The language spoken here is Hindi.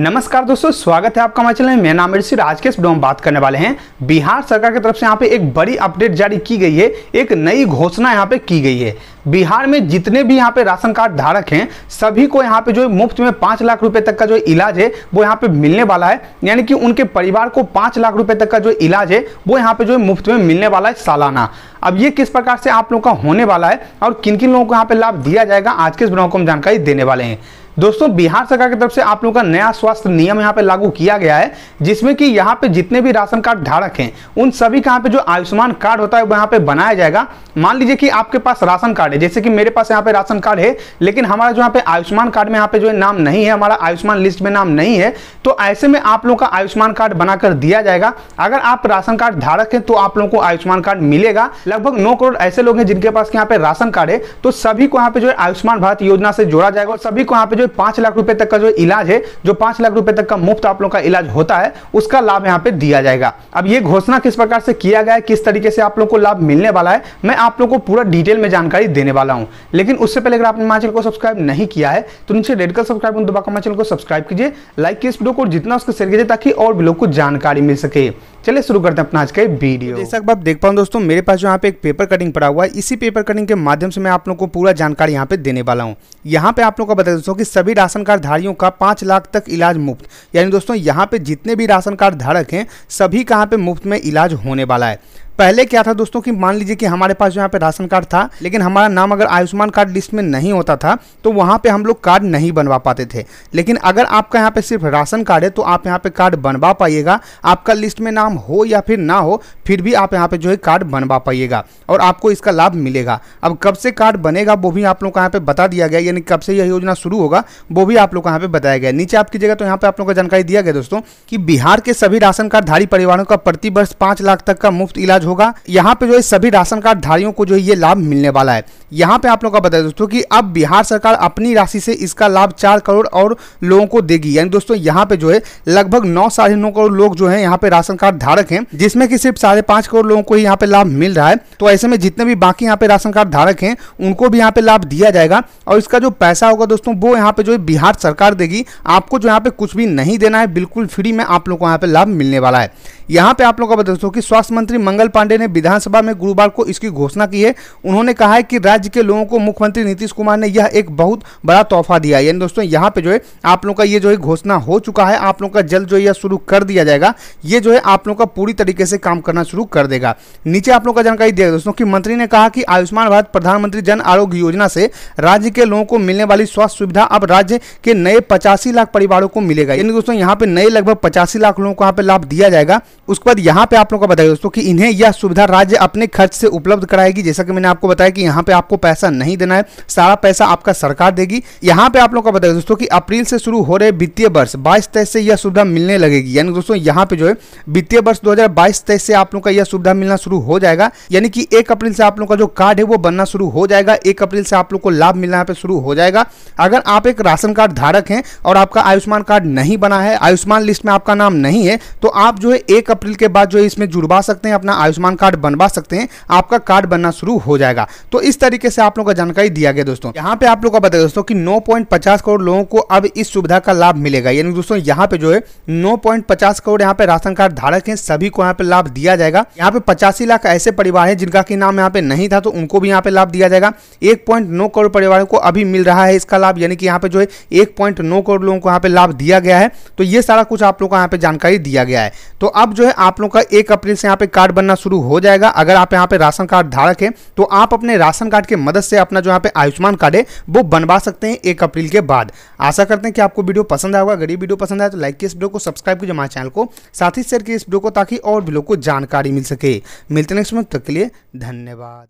नमस्कार दोस्तों स्वागत है आपका हमारे चैनल में मैं नाम ऋषि आज के इस वीडियो में बात करने वाले हैं बिहार सरकार की तरफ से यहाँ पे एक बड़ी अपडेट जारी की गई है एक नई घोषणा यहाँ पे की गई है बिहार में जितने भी यहाँ पे राशन कार्ड धारक हैं सभी को यहाँ पे जो मुफ्त में पाँच लाख रुपए तक का जो इलाज है वो यहाँ पे मिलने वाला है यानी कि उनके परिवार को पाँच लाख रुपए तक का जो इलाज है वो यहाँ पे जो है मुफ्त में मिलने वाला है सालाना अब ये किस प्रकार से आप लोगों का होने वाला है और किन किन लोगों को यहाँ पे लाभ दिया जाएगा आज के इस ब्लॉग को हम जानकारी देने वाले हैं दोस्तों बिहार सरकार की तरफ से आप लोगों का नया स्वास्थ्य नियम यहाँ पे लागू किया गया है जिसमें कि यहाँ पे जितने भी राशन कार्ड धारक हैं उन सभी का यहाँ पे जो आयुष्मान कार्ड होता है वो यहाँ पे बनाया जाएगा मान लीजिए कि आपके पास राशन कार्ड है जैसे कि मेरे पास यहाँ पे राशन कार्ड है लेकिन हमारा जो यहाँ पे आयुष्मान कार्ड में यहाँ पे जो नाम नहीं है हमारा आयुष्मान लिस्ट में नाम नहीं है तो ऐसे में आप लोग का आयुष्मान कार्ड बनाकर दिया जाएगा अगर आप राशन कार्ड धारक है तो आप लोगों को आयुष्मान कार्ड मिलेगा लगभग नौ करोड़ ऐसे लोग हैं जिनके पास यहाँ पे राशन कार्ड है तो सभी को यहाँ पे जो है आयुष्मान भारत योजना से जोड़ा जाएगा और सभी को यहाँ पे जो पांच लाख रुपए तक का जो इलाज है जो पांच लाख रुपए तक का मुफ्त आप लोग का इलाज होता है उसका लाभ यहाँ पे दिया जाएगा अब ये घोषणा किस प्रकार से किया गया है किस तरीके से आप लोग को लाभ मिलने वाला है मैं आप लोग को पूरा डिटेल में जानकारी देने वाला हूँ लेकिन उससे पहले अगर आपने माचल को सब्सक्राइब नहीं किया है तो नीचे रेड कलर सब्सक्राइब दबाकर माचल को सब्सक्राइब कीजिए लाइक किस वीडियो को जितना उसको शेयर कीजिए ताकि और भी लोग को जानकारी मिल सके चलिए शुरू करते हैं अपना आज का वीडियो जैसा आप देख पाओ दोस्तों मेरे पास जो यहाँ पे एक पेपर कटिंग पड़ा हुआ है इसी पेपर कटिंग के माध्यम से मैं आप लोग को पूरा जानकारी यहाँ पे देने वाला हूँ यहाँ पे आप लोग को बता दोस्तों कि सभी राशन कार्ड धारियों का पाँच लाख तक इलाज मुफ्त यानी दोस्तों यहाँ पे जितने भी राशन कार्ड धारक हैं सभी का यहाँ पे मुफ्त में इलाज होने वाला है पहले क्या था दोस्तों कि मान लीजिए कि हमारे पास यहाँ पे राशन कार्ड था लेकिन हमारा नाम अगर आयुष्मान कार्ड लिस्ट में नहीं होता था तो वहाँ पे हम लोग कार्ड नहीं बनवा पाते थे लेकिन अगर आपका यहाँ पे सिर्फ राशन कार्ड है तो आप यहाँ पे कार्ड बनवा पाइएगा आपका लिस्ट में नाम हो या फिर ना हो फिर भी आप यहाँ पे जो है कार्ड बनवा पाइएगा और आपको इसका लाभ मिलेगा अब कब से कार्ड बनेगा वो भी आप लोग को यहाँ पे बता दिया गया यानी कब से यह योजना शुरू होगा वो भी आप लोग को यहाँ पे बताया गया नीचे आपकी जगह तो यहाँ पे आप लोग को जानकारी दिया गया दोस्तों की बिहार के सभी राशन कार्डधारी परिवारों का प्रति वर्ष पांच लाख तक का मुफ्त इलाज होगा यहाँ पे जो है सभी राशन कार्ड धारियों को जो है ये लाभ मिलने वाला है यहाँ पे आप लोगों का बताया दोस्तों कि अब बिहार सरकार अपनी राशि से इसका लाभ चार करोड़ और लोगों को देगी यानी दोस्तों यहाँ पे जो है लगभग नौ साढ़े नौ करोड़ लोग जो है यहाँ पे राशन कार्ड धारक हैं जिसमें कि सिर्फ साढ़े पांच करोड़ लोगों को ही यहाँ पे लाभ मिल रहा है तो ऐसे में जितने भी बाकी यहाँ पे राशन कार्ड धारक हैं उनको भी यहाँ पे लाभ दिया जाएगा और इसका जो पैसा होगा दोस्तों वो यहाँ पे जो है बिहार सरकार देगी आपको जो यहाँ पे कुछ भी नहीं देना है बिल्कुल फ्री में आप लोग को यहाँ पे लाभ मिलने वाला है यहाँ पे आप लोग का बता दोस्तों की स्वास्थ्य मंत्री मंगल पांडे ने विधानसभा में गुरुवार को इसकी घोषणा की है उन्होंने कहा है कि राज्य के लोगों को मुख्यमंत्री नीतीश कुमार ने यह एक बहुत बड़ा तोहफा दिया यानी दोस्तों यहाँ पे जो है आप लोगों का ये जो है घोषणा हो चुका है आप लोगों का जल्द जो यह शुरू कर दिया जाएगा ये जो है आप लोगों का पूरी तरीके से काम करना शुरू कर देगा नीचे आप लोग का जानकारी दिया दोस्तों की मंत्री ने कहा कि आयुष्मान भारत प्रधानमंत्री जन आरोग्य योजना से राज्य के लोगों को मिलने वाली स्वास्थ्य सुविधा अब राज्य के नए पचासी लाख परिवारों को मिलेगा यानी दोस्तों यहाँ पे नए लगभग पचासी लाख लोगों को यहाँ पे लाभ दिया जाएगा उसके बाद यहाँ पे आप लोग का बताइए दोस्तों कि इन्हें यह यह सुविधा राज्य अपने खर्च से उपलब्ध कराएगी जैसा कि मैंने आपको बताया कि यहाँ पे आपको पैसा नहीं देना है सारा पैसा आपका सरकार देगी यहाँ पे आप लोग का बताया दोस्तों कि अप्रैल से शुरू हो रहे वित्तीय वर्ष बाईस तेईस से यह सुविधा मिलने लगेगी यानी दोस्तों यहाँ पे जो है वित्तीय वर्ष दो हजार से आप लोग का यह सुविधा मिलना शुरू हो जाएगा यानी कि एक अप्रैल से आप लोग का जो कार्ड है वो बनना शुरू हो जाएगा एक अप्रैल से आप लोग को लाभ मिलना यहाँ पे शुरू हो जाएगा अगर आप एक राशन कार्ड धारक हैं और आपका आयुष्मान कार्ड नहीं बना है आयुष्मान लिस्ट में आपका नाम नहीं है तो आप जो है एक अप्रैल के बाद जो है इसमें जुड़वा सकते हैं अपना आयुष्मान आयुष्मान कार्ड बनवा सकते हैं आपका कार्ड बनना शुरू हो जाएगा तो इस तरीके से आप लोग का जानकारी दिया गया दोस्तों यहाँ पे आप लोग का बताया दोस्तों की नौ करोड़ लोगों को अब इस सुविधा का लाभ मिलेगा यानी दोस्तों यहाँ पे जो है नौ करोड़ यहाँ पे राशन कार्ड धारक है सभी को यहाँ पे लाभ दिया जाएगा यहाँ पे पचासी लाख ऐसे परिवार है जिनका की नाम यहाँ पे नहीं था तो उनको भी यहाँ पे लाभ दिया जाएगा एक करोड़ परिवारों को अभी मिल रहा है इसका लाभ यानी कि यहाँ पे जो है एक करोड़ लोगों को यहाँ पे लाभ दिया गया है तो ये सारा कुछ आप लोग का यहाँ पे जानकारी दिया गया है तो अब जो है आप लोग का एक अप्रैल से यहाँ पे कार्ड बनना शुरू हो जाएगा अगर आप यहाँ पे राशन कार्ड धारक है तो आप अपने राशन कार्ड के मदद से अपना जो यहाँ पे आयुष्मान कार्ड है वो बनवा सकते हैं एक अप्रैल के बाद आशा करते हैं कि आपको वीडियो पसंद आएगा अगर ये वीडियो पसंद आए तो लाइक किए इस वीडियो को सब्सक्राइब कीजिए हमारे चैनल को साथ ही शेयर किए इस वीडियो को ताकि और भी लोग को जानकारी मिल सके मिलते नेक्स्ट मंथ तक के लिए धन्यवाद